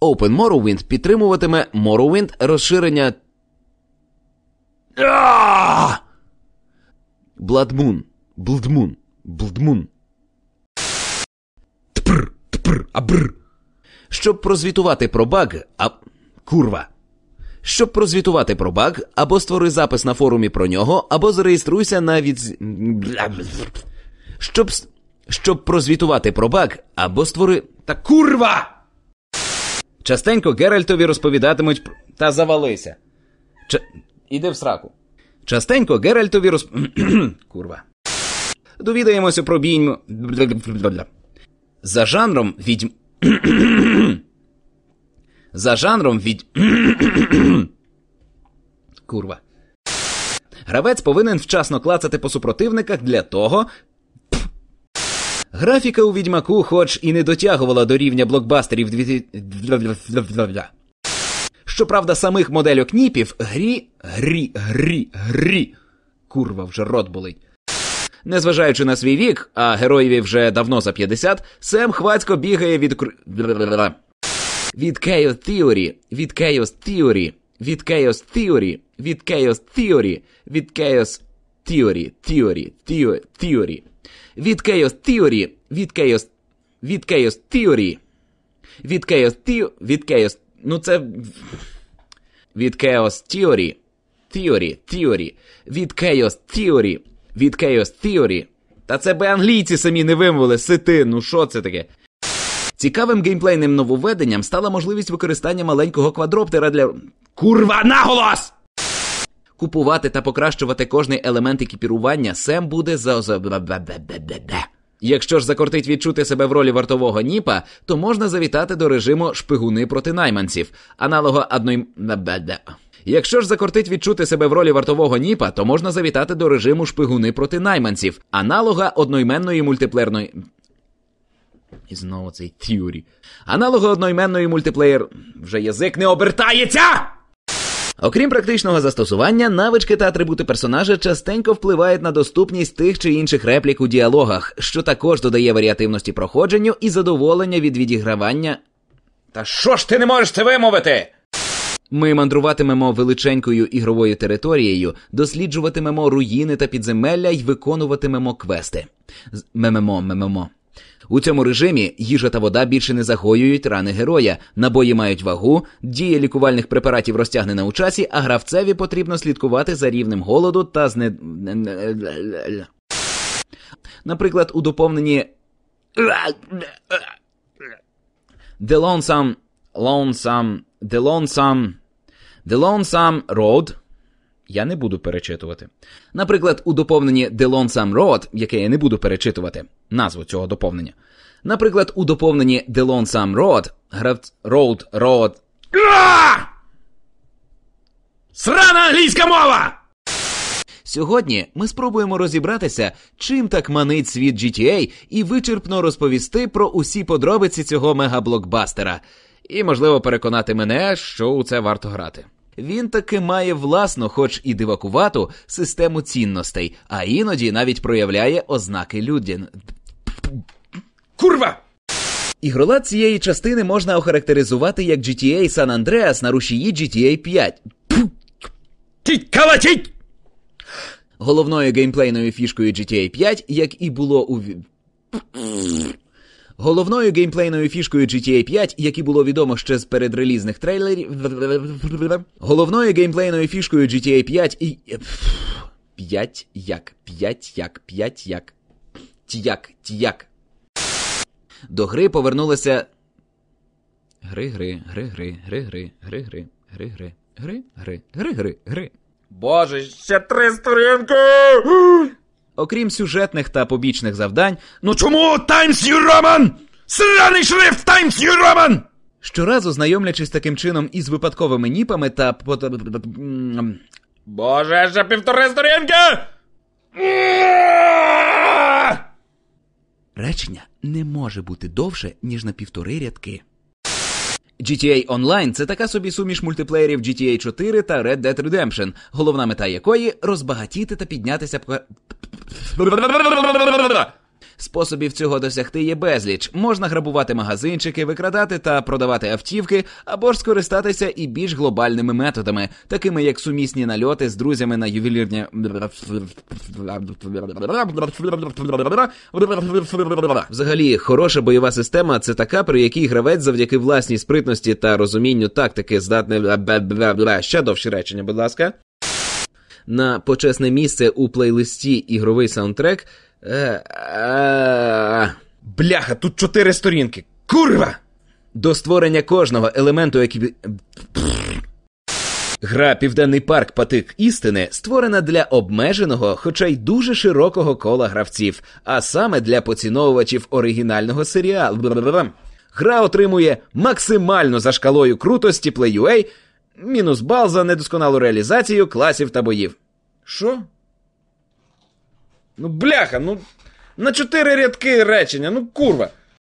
Open Morrowind підтримуватиме Morrowind розширення. Бладмун. Блдмун. Блдмун. Тпр. Тпр. Абр. Щоб прозвітувати про баг, а. Курва. Щоб прозвітувати про баг, або створи запис на форумі про нього, або зареєструйся на від... Щоб щоб прозвітувати про баг, або створи. Та курва! Частенько Геральтові розповідатимуть про... та завалися. Ч... Іди в сраку. Частенько Геральтові розп... Курва. Довідаємося про бійню. За жанром відьм. За жанром від. Курва. Гравець повинен вчасно клацати по супротивниках для того, Графіка у відьмаку, хоч і не дотягувала до рівня блокбастерів. 2000... Щоправда, самих модельок ніпів грі, грі, грі, грі. Курва вже рот болить. Незважаючи на свій вік, а героєві вже давно за 50, Сем хвацько бігає від кру... від Chaos Theory, від Chaos Theory, від Chaos Theory, від Chaos Theory, від Chaos Theory, Theory, Theory, Theory від Chaos Theory, від Chaos, від Chaos Theory, від Chaos Theory, від Chaos, ну це, від Chaos Theory, Theory, Theory, від Chaos Theory, від Chaos Theory, та це би англійці самі не вимовили, сити, ну що це таке? Цікавим геймплейним нововведенням стала можливість використання маленького квадроптера для. Курва наголос! Купувати та покращувати кожний елемент екіпірування Сем буде за. Якщо ж закортить відчути себе в ролі вартового ніпа, то можна завітати до режиму шпигуни проти найманців, аналога одної... Якщо ж закортить відчути себе в ролі вартового ніпа, то можна завітати до режиму шпигуни проти найманців, аналога одноіменної мультиплеерної І знову цей тюрі. Аналога одноіменної мультиплеєр. Вже язик не обертається! Окрім практичного застосування, навички та атрибути персонажа частенько впливають на доступність тих чи інших реплік у діалогах, що також додає варіативності проходженню і задоволення від відігравання. Та що ж ти не можеш це вимовити? Ми мандруватимемо величенькою ігровою територією, досліджуватимемо руїни та підземелля й виконуватимемо квести. Мемемо, мемемо. У цьому режимі їжа та вода більше не загоюють рани героя, набої мають вагу, дія лікувальних препаратів розтягнена у часі, а гравцеві потрібно слідкувати за рівнем голоду та зне... Наприклад, у доповненні The Lonesome, Lonesome, The Lonesome, The Lonesome Road я не буду перечитувати. Наприклад, у доповненні The Lonesome Road, яке я не буду перечитувати, назву цього доповнення. Наприклад, у доповненні The Lonesome Road, гравц Road Road. Срана англійська мова! Сьогодні ми спробуємо розібратися, чим так манить світ GTA, і вичерпно розповісти про усі подробиці цього мегаблокбастера. І можливо переконати мене, що у це варто грати. Він таки має власну, хоч і дивакувату, систему цінностей, а іноді навіть проявляє ознаки людін. Курва! Ігрола цієї частини можна охарактеризувати як GTA San Andreas на рушії GTA 5. Тіть, калатіть! Головною геймплейною фішкою GTA 5, як і було у. Головною геймплейною фішкою GTA 5, які було відомо ще з передрелізних трейлерів. Головною геймплейною фішкою GTA 5 і. 5 як, 5 як, 5 як. Т'як, т'як. До гри повернулися. Гри, гри, гри, гри, гри, гри, гри, гри, гри, гри, гри, гри, гри, гри, гри. Боже, ще три сторінки! Окрім сюжетних та побічних завдань, ну чому Times New Roman? Сраний шрифт Times New Roman! Щоразу знайомлячись таким чином із випадковими ніпами та Боже, ще півтори сторінки! Речення не може бути довше, ніж на півтори рядки. GTA Online – це така собі суміш мультиплеєрів GTA 4 та Red Dead Redemption, головна мета якої розбагатіти та піднятися Способів цього досягти є безліч. Можна грабувати магазинчики, викрадати та продавати автівки, або ж скористатися і більш глобальними методами, такими як сумісні нальоти з друзями на ювелірні. Взагалі, хороша бойова система це така, при якій гравець завдяки власній спритності та розумінню тактики здатний ще довше речення, будь ласка на почесне місце у плейлисті ігровий саундтрек. Е, е. Бляха, тут чотири сторінки. Курва! До створення кожного елементу, який. Гра Південний парк Патик істини створена для обмеженого, хоча й дуже широкого кола гравців, а саме для поціновувачів оригінального серіалу. Гра отримує максимально за шкалою крутості Play.ua Мінус бал за недосконалу реалізацію класів та боїв. Що? Ну, бляха, ну на чотири рядки речення, ну курва.